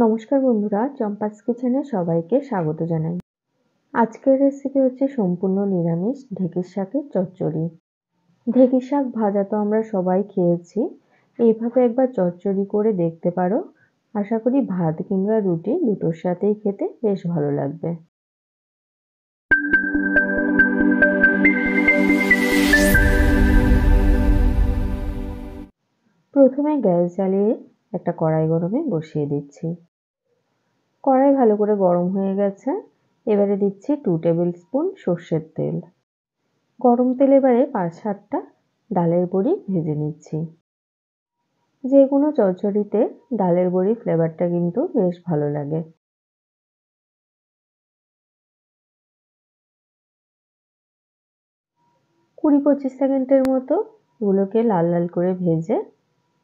নমস্কার বন্ধুরা চম্পাস কিচেনে সবাইকে স্বাগত জানাই আজকের রেসিপি হচ্ছে সম্পূর্ণ নিরামিষ ঢেঁকির শাকের চচ্চড়ি ঢেঁকি শাক ভাজা তো আমরা সবাই খেয়েছি এইভাবে একবার চচ্চড়ি করে দেখতে পারো আশা করি ভাত কিংবা রুটি দুটোর সাথেই খেতে বেশ ভালো লাগবে প্রথমে গ্যাস জ্বালিয়ে একটা কড়াই গরমে বসিয়ে দিচ্ছি কড়াই ভালো করে গরম হয়ে গেছে এবারে দিচ্ছি টু টেবিল স্পুন সর্ষের তেল গরম তেল এবারে পাঁচ সাতটা ডালের বড়ি ভেজে নিচ্ছি যে কোনো চচ্চড়িতে ডালের বড়ি ফ্লেভারটা কিন্তু বেশ ভালো লাগে কুড়ি পঁচিশ সেকেন্ডের মতো এগুলোকে লাল লাল করে ভেজে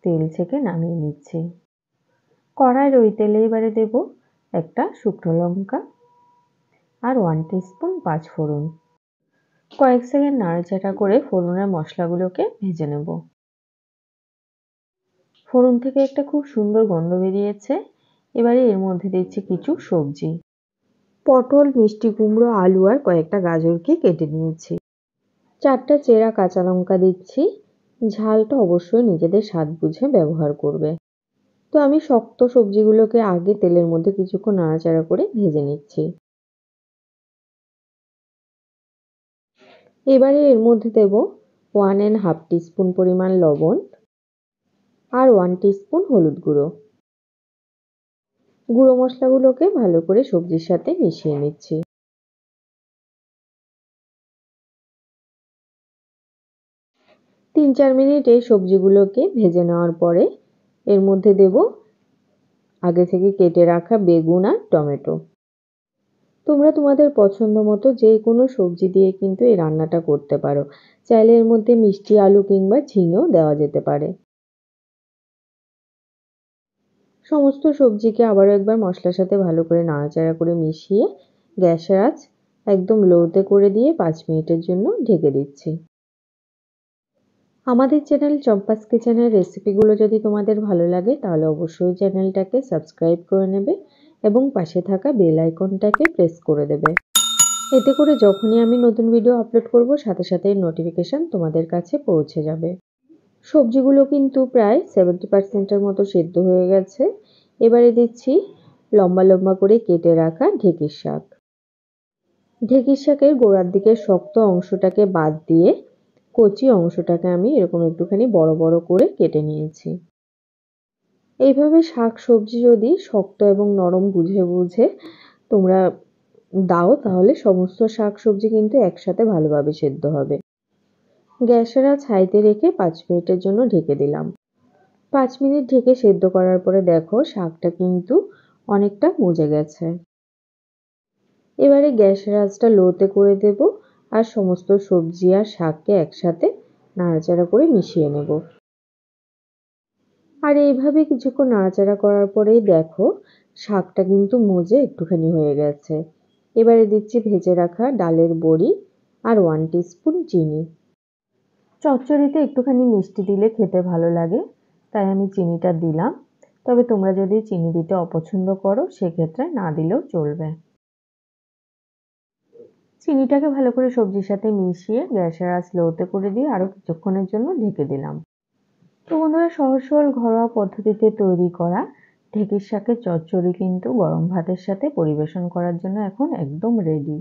তেল ছেঁকে নামিয়ে নিচ্ছি কড়াইয়ের ওই তেলে এবারে দেব একটা শুকনো লঙ্কা আর ওয়ান টিস্পুন পাঁচফোড়ন কয়েক সেকেন্ড নাড়াচাড়া করে ফোড়নের মশলাগুলোকে ভেজে নেব ফোড়ন থেকে একটা খুব সুন্দর গন্ধ বেরিয়েছে এবারে এর মধ্যে দিচ্ছি কিছু সবজি পটল মিষ্টি কুমড়ো আলু আর কয়েকটা গাজরকে কেটে নিয়েছি চারটা চেরা কাঁচা লঙ্কা দিচ্ছি ঝালটা অবশ্যই নিজেদের স্বাদ বুঝে ব্যবহার করবে তো আমি শক্ত সবজিগুলোকে আগে তেলের মধ্যে কিছুক্ষণ নাড়াচাড়া করে ভেজে নিচ্ছি এবারে এর মধ্যে দেব ওয়ান অ্যান্ড হাফ টিস্পুন পরিমাণ লবণ আর ওয়ান টিস্পুন হলুদ গুঁড়ো গুঁড়ো মশলাগুলোকে ভালো করে সবজির সাথে মিশিয়ে নিচ্ছি তিন চার মিনিট এই সবজিগুলোকে ভেজে নেওয়ার পরে এর মধ্যে দেব আগে থেকে কেটে রাখা বেগুন আর টমেটো তোমরা তোমাদের পছন্দ মতো যে কোনো সবজি দিয়ে কিন্তু এই রান্নাটা করতে পারো চাইলে এর মধ্যে মিষ্টি আলু কিংবা ঝিঙেও দেওয়া যেতে পারে সমস্ত সবজিকে আবারও একবার মশলার সাথে ভালো করে নাড়াচাড়া করে মিশিয়ে গ্যাসের আঁচ একদম লোতে করে দিয়ে পাঁচ মিনিটের জন্য ঢেকে দিচ্ছি আমাদের চ্যানেল চম্পাস কিচেনের রেসিপিগুলো যদি তোমাদের ভালো লাগে তাহলে অবশ্যই চ্যানেলটাকে সাবস্ক্রাইব করে নেবে এবং পাশে থাকা বেল আইকনটাকে প্রেস করে দেবে এতে করে যখনই আমি নতুন ভিডিও আপলোড করব সাথে সাথে নোটিফিকেশান তোমাদের কাছে পৌঁছে যাবে সবজিগুলো কিন্তু প্রায় সেভেন্টি পার্সেন্টের মতো সেদ্ধ হয়ে গেছে এবারে দিচ্ছি লম্বা লম্বা করে কেটে রাখা ঢেঁকির শাক ঢেঁকির শাকের গোড়ার দিকে শক্ত অংশটাকে বাদ দিয়ে কচি অংশটাকে আমি এরকম একটুখানি বড় বড় করে কেটে নিয়েছি এইভাবে শাক সবজি যদি শক্ত এবং নরম বুঝে বুঝে তোমরা দাও তাহলে সমস্ত শাক সবজি কিন্তু একসাথে ভালোভাবে সেদ্ধ হবে গ্যাসের ছাইতে হাইতে রেখে পাঁচ মিনিটের জন্য ঢেকে দিলাম পাঁচ মিনিট ঢেকে সেদ্ধ করার পরে দেখো শাকটা কিন্তু অনেকটা মজে গেছে এবারে গ্যাসের আঁচটা লোতে করে দেবো আর সমস্ত সবজি আর শাককে একসাথে নাড়াচাড়া করে মিশিয়ে নেব আর এইভাবে কিছুক্ষণ নাড়াচাড়া করার পরেই দেখো শাকটা কিন্তু মজে একটুখানি হয়ে গেছে এবারে দিচ্ছি ভেজে রাখা ডালের বড়ি আর ওয়ান টিস্পুন চিনি চচ্চড়িতে একটুখানি মিষ্টি দিলে খেতে ভালো লাগে তাই আমি চিনিটা দিলাম তবে তোমরা যদি চিনি দিতে অপছন্দ করো সেক্ষেত্রে না দিলেও চলবে চিনিটাকে ভালো করে সবজির সাথে মিশিয়ে গ্যাসের আঁচ স্লোতে করে দিয়ে আরও কিছুক্ষণের জন্য ঢেকে দিলাম তো বন্ধুরা সহজ সরল ঘরোয়া পদ্ধতিতে তৈরি করা ঢেকির শাকের চচ্চড়ি কিন্তু গরম ভাতের সাথে পরিবেশন করার জন্য এখন একদম রেডি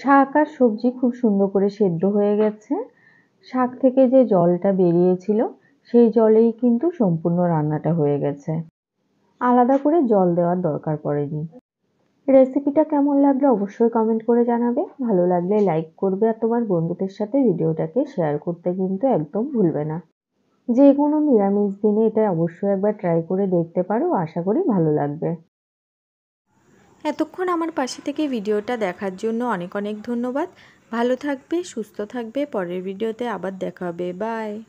শাক আর সবজি খুব সুন্দর করে সেদ্ধ হয়ে গেছে শাক থেকে যে জলটা বেরিয়েছিল সেই জলেই কিন্তু সম্পূর্ণ রান্নাটা হয়ে গেছে আলাদা করে জল দেওয়ার দরকার পড়েনি রেসিপিটা কেমন লাগলো অবশ্যই কমেন্ট করে জানাবে ভালো লাগলে লাইক করবে আর তোমার বন্ধুদের সাথে ভিডিওটাকে শেয়ার করতে কিন্তু একদম ভুলবে না যে কোনো নিরামিষ দিনে এটা অবশ্যই একবার ট্রাই করে দেখতে পারো আশা করি ভালো লাগবে এতক্ষণ আমার পাশে থেকে ভিডিওটা দেখার জন্য অনেক অনেক ধন্যবাদ ভালো থাকবে সুস্থ থাকবে পরের ভিডিওতে আবার দেখা হবে বাই